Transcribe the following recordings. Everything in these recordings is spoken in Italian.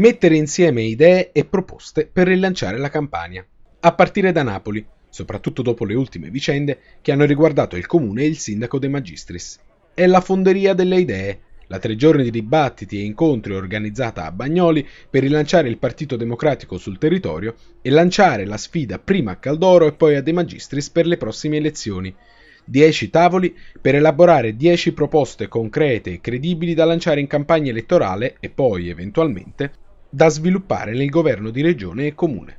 mettere insieme idee e proposte per rilanciare la campagna, a partire da Napoli, soprattutto dopo le ultime vicende che hanno riguardato il comune e il sindaco De Magistris. È la fonderia delle idee, la tre giorni di dibattiti e incontri organizzata a Bagnoli per rilanciare il Partito Democratico sul territorio e lanciare la sfida prima a Caldoro e poi a De Magistris per le prossime elezioni. Dieci tavoli per elaborare dieci proposte concrete e credibili da lanciare in campagna elettorale e poi, eventualmente, da sviluppare nel governo di regione e comune.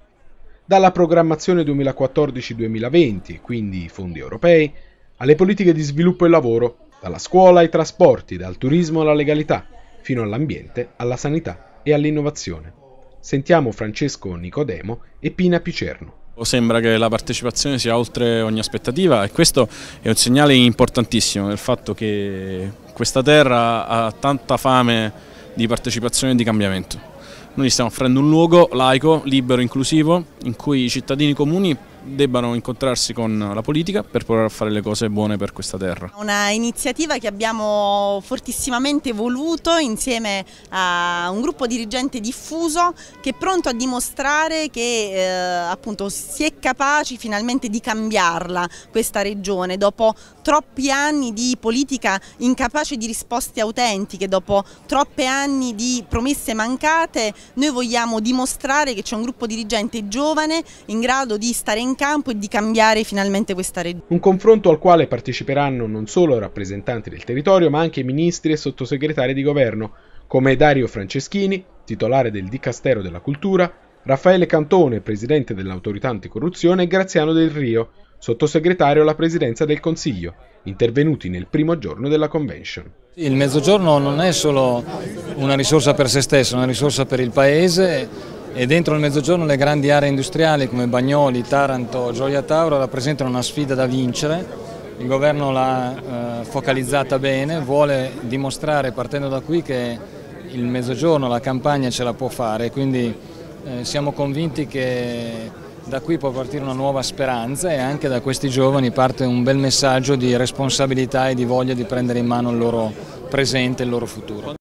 Dalla programmazione 2014-2020, quindi i fondi europei, alle politiche di sviluppo e lavoro, dalla scuola ai trasporti, dal turismo alla legalità, fino all'ambiente, alla sanità e all'innovazione. Sentiamo Francesco Nicodemo e Pina Picerno. Sembra che la partecipazione sia oltre ogni aspettativa e questo è un segnale importantissimo del fatto che questa terra ha tanta fame di partecipazione e di cambiamento. Noi stiamo offrendo un luogo laico, libero, inclusivo, in cui i cittadini comuni debbano incontrarsi con la politica per provare a fare le cose buone per questa terra. Una iniziativa che abbiamo fortissimamente voluto insieme a un gruppo dirigente diffuso che è pronto a dimostrare che eh, appunto si è capaci finalmente di cambiarla questa regione dopo troppi anni di politica incapace di risposte autentiche, dopo troppi anni di promesse mancate, noi vogliamo dimostrare che c'è un gruppo dirigente giovane in grado di stare in in campo e di cambiare finalmente questa regione. Un confronto al quale parteciperanno non solo rappresentanti del territorio, ma anche ministri e sottosegretari di governo, come Dario Franceschini, titolare del Dicastero della Cultura, Raffaele Cantone, presidente dell'autorità anticorruzione, e Graziano Del Rio, sottosegretario alla presidenza del Consiglio, intervenuti nel primo giorno della convention. Il mezzogiorno non è solo una risorsa per se stesso, è una risorsa per il Paese e dentro il mezzogiorno le grandi aree industriali come Bagnoli, Taranto, Gioia Tauro rappresentano una sfida da vincere. Il governo l'ha eh, focalizzata bene, vuole dimostrare partendo da qui che il mezzogiorno, la campagna ce la può fare, quindi eh, siamo convinti che da qui può partire una nuova speranza e anche da questi giovani parte un bel messaggio di responsabilità e di voglia di prendere in mano il loro presente e il loro futuro.